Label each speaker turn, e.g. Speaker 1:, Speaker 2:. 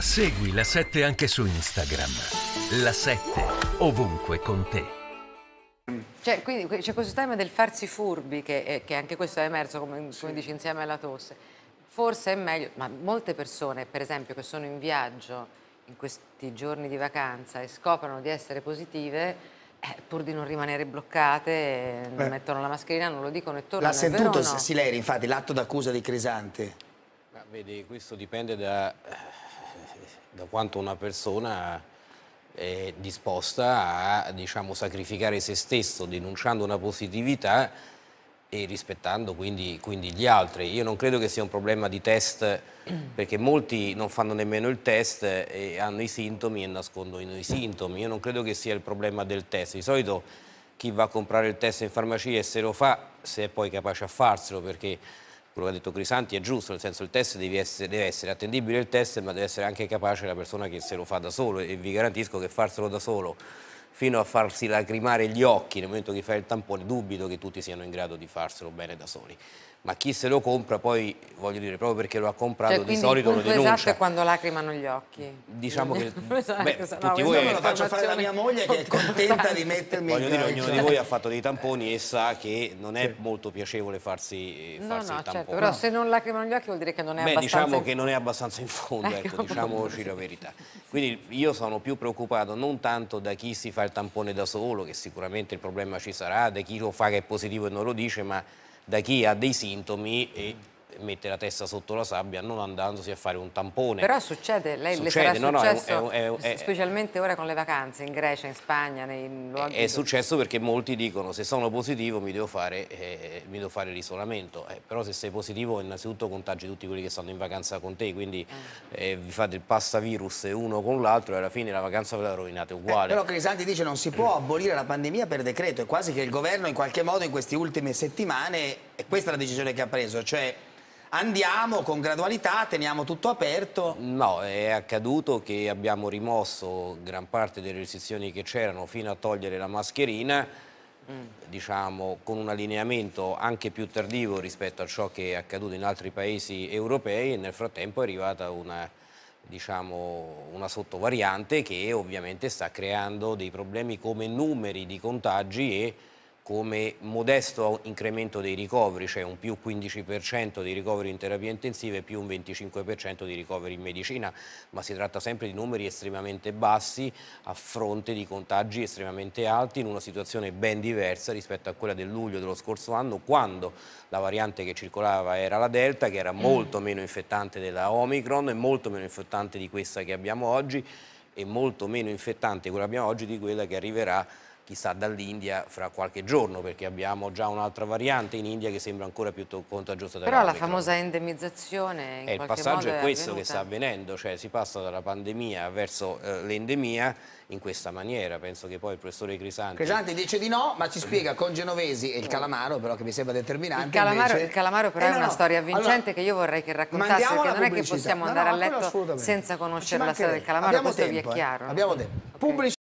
Speaker 1: Segui la 7 anche su Instagram. La 7 ovunque con te.
Speaker 2: Cioè, quindi c'è questo tema del farsi furbi, che, eh, che anche questo è emerso, come, sì. dici, insieme alla tosse. Forse è meglio, ma molte persone, per esempio, che sono in viaggio in questi giorni di vacanza e scoprono di essere positive, eh, pur di non rimanere bloccate, eh, non mettono la mascherina, non lo dicono e tornano. L'ha sentito no?
Speaker 1: Sileri, infatti, l'atto d'accusa di Crisante? Ma vedi, questo dipende da eh, da quanto una persona è disposta a diciamo, sacrificare se stesso, denunciando una positività e rispettando quindi, quindi, gli altri. Io non credo che sia un problema di test, perché molti non fanno nemmeno il test e hanno i sintomi e nascondono i sintomi. Io non credo che sia il problema del test. Di solito chi va a comprare il test in farmacia e se lo fa, se è poi capace a farselo, perché quello che ha detto Crisanti è giusto, nel senso il test deve essere, deve essere, attendibile il test ma deve essere anche capace la persona che se lo fa da solo e vi garantisco che farselo da solo fino a farsi lacrimare gli occhi nel momento che fai il tampone dubito che tutti siano in grado di farselo bene da soli ma chi se lo compra poi, voglio dire, proprio perché lo ha comprato cioè, di solito lo esatto denuncia. esatto
Speaker 2: è quando lacrimano gli occhi. Diciamo che beh, no, tutti voi... Lo faccio fare la mia moglie che è contenta di
Speaker 1: mettermi Voglio dire, ognuno di voi ha fatto dei tamponi e sa che non è molto piacevole farsi, farsi no, il certo, tampone. Certo, però se
Speaker 2: non lacrimano gli occhi vuol dire che non è beh, abbastanza... diciamo in... che
Speaker 1: non è abbastanza in fondo, ecco, ecco diciamoci la verità. Quindi io sono più preoccupato non tanto da chi si fa il tampone da solo, che sicuramente il problema ci sarà, da chi lo fa che è positivo e non lo dice, ma da chi ha dei sintomi e mette la testa sotto la sabbia non andandosi a fare un tampone. Però
Speaker 2: succede, lei succede, le sarà no, successo, no, è è è, specialmente ora con le vacanze in Grecia, in Spagna, nei luoghi... È,
Speaker 1: successo perché molti dicono se sono positivo mi devo fare, eh, fare l'isolamento, eh, però se sei positivo innanzitutto contagi tutti quelli che stanno in vacanza con te, quindi ah. eh, vi fate il passavirus uno con l'altro e alla fine la vacanza ve la rovinate eh, uguale. però Crisanti dice non si può abolire la pandemia per decreto, è quasi che il governo in qualche modo in queste ultime settimane, e questa è la decisione che ha preso, cioè andiamo con gradualità, teniamo tutto aperto. No, è accaduto che abbiamo rimosso gran parte delle restrizioni che c'erano fino a togliere la mascherina, mm. diciamo con un allineamento anche più tardivo rispetto a ciò che è accaduto in altri paesi europei e nel frattempo è arrivata una, diciamo, una sottovariante che ovviamente sta creando dei problemi come numeri di contagi e come modesto incremento dei ricoveri, cioè un più 15% dei ricoveri in terapia intensiva e più un 25% dei ricoveri in medicina, ma si tratta sempre di numeri estremamente bassi a fronte di contagi estremamente alti in una situazione ben diversa rispetto a quella del luglio dello scorso anno, quando la variante che circolava era la Delta, che era molto mm. meno infettante della Omicron e molto meno infettante di questa che abbiamo oggi e molto meno infettante quella che abbiamo oggi di quella che arriverà chissà dall'India fra qualche giorno perché abbiamo già un'altra variante in India che sembra ancora più contagiosa dell'Omicron. Però la famosa
Speaker 2: endemizzazione in eh, Il passaggio è, è questo avvenuta. che sta
Speaker 1: avvenendo, cioè si passa dalla pandemia verso eh, l'endemia in questa maniera, penso che poi il professore Crisanti... Crisanti
Speaker 2: dice di no, ma ci spiega con Genovesi e il Calamaro però che mi sembra determinante. Il Calamaro, invece... il calamaro però eh, no, è una no. storia vincente allora, che io vorrei che raccontasse perché non pubblicità. è che possiamo andare no, a letto senza conoscere la storia del Calamaro, abbiamo questo tempo, vi è eh. chiaro. Abbiamo tempo. Okay.